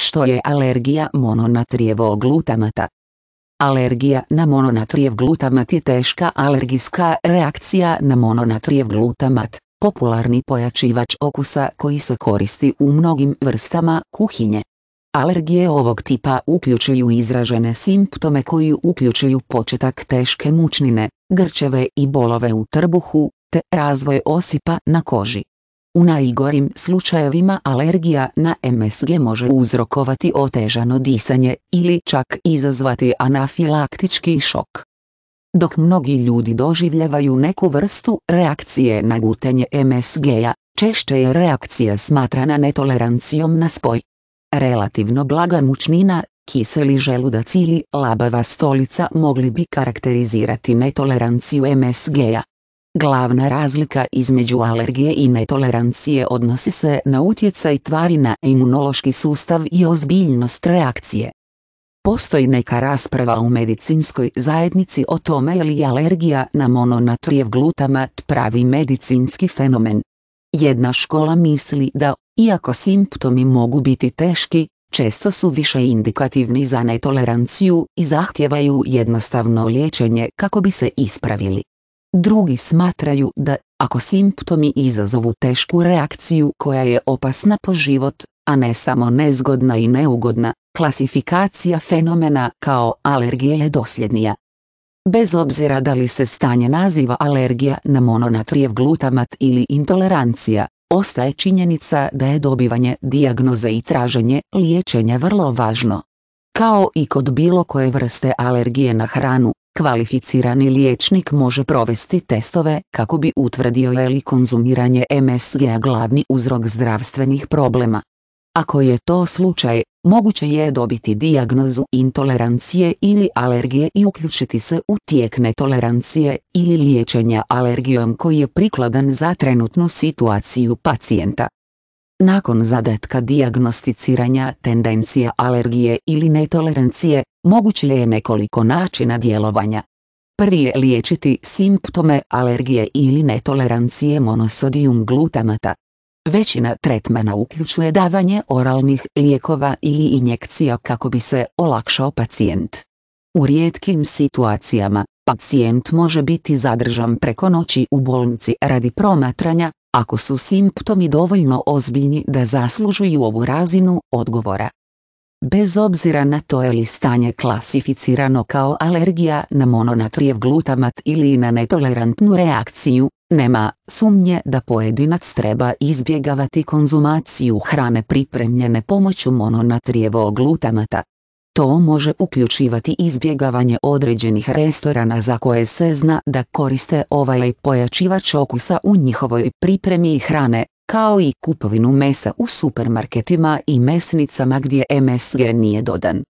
Što je alergija mononatrijevog glutamata? Alergija na mononatrijev glutamat je teška alergijska reakcija na mononatrijev glutamat, popularni pojačivač okusa koji se koristi u mnogim vrstama kuhinje. Alergije ovog tipa uključuju izražene simptome koji uključuju početak teške mučnine, grčeve i bolove u trbuhu, te razvoj osipa na koži. U najgorim slučajevima alergija na MSG može uzrokovati otežano disanje ili čak izazvati anafilaktički šok. Dok mnogi ljudi doživljavaju neku vrstu reakcije na gutenje MSG-a, češće je reakcija smatrana netolerancijom na spoj. Relativno blaga mučnina, kiseli želudac ili labava stolica mogli bi karakterizirati netoleranciju MSG-a, Glavna razlika između alergije i netolerancije odnosi se na utjecaj tvari na imunološki sustav i ozbiljnost reakcije. Postoji neka rasprava u medicinskoj zajednici o tome je li alergija na mononatrijev glutamat pravi medicinski fenomen. Jedna škola misli da, iako simptomi mogu biti teški, često su više indikativni za netoleranciju i zahtijevaju jednostavno liječenje kako bi se ispravili. Drugi smatraju da, ako simptomi izazovu tešku reakciju koja je opasna po život, a ne samo nezgodna i neugodna, klasifikacija fenomena kao alergije je dosljednija. Bez obzira da li se stanje naziva alergija na mononatrijev glutamat ili intolerancija, ostaje činjenica da je dobivanje dijagnoze i traženje liječenja vrlo važno. Kao i kod bilo koje vrste alergije na hranu, Kvalificirani liječnik može provesti testove kako bi utvrdio je li konzumiranje MSG-a glavni uzrok zdravstvenih problema. Ako je to slučaj, moguće je dobiti dijagnozu intolerancije ili alergije i uključiti se u tijek netolerancije ili liječenja alergijom koji je prikladan za trenutnu situaciju pacijenta. Nakon zadatka dijagnosticiranja tendencija alergije ili netolerancije, moguće je nekoliko načina djelovanja. Prvi je liječiti simptome alergije ili netolerancije monosodium glutamata. Većina tretmana uključuje davanje oralnih lijekova ili injekcija kako bi se olakšao pacijent. U rijetkim situacijama, pacijent može biti zadržan preko noći u bolnici radi promatranja, ako su simptomi dovoljno ozbiljni da zaslužuju ovu razinu odgovora. Bez obzira na to je li stanje klasificirano kao alergija na mononatrijev glutamat ili na netolerantnu reakciju, nema sumnje da pojedinac treba izbjegavati konzumaciju hrane pripremljene pomoću mononatrijevog glutamata, to može uključivati izbjegavanje određenih restorana za koje se zna da koriste ovaj pojačivač okusa u njihovoj pripremi hrane, kao i kupovinu mesa u supermarketima i mesnicama gdje MSG nije dodan.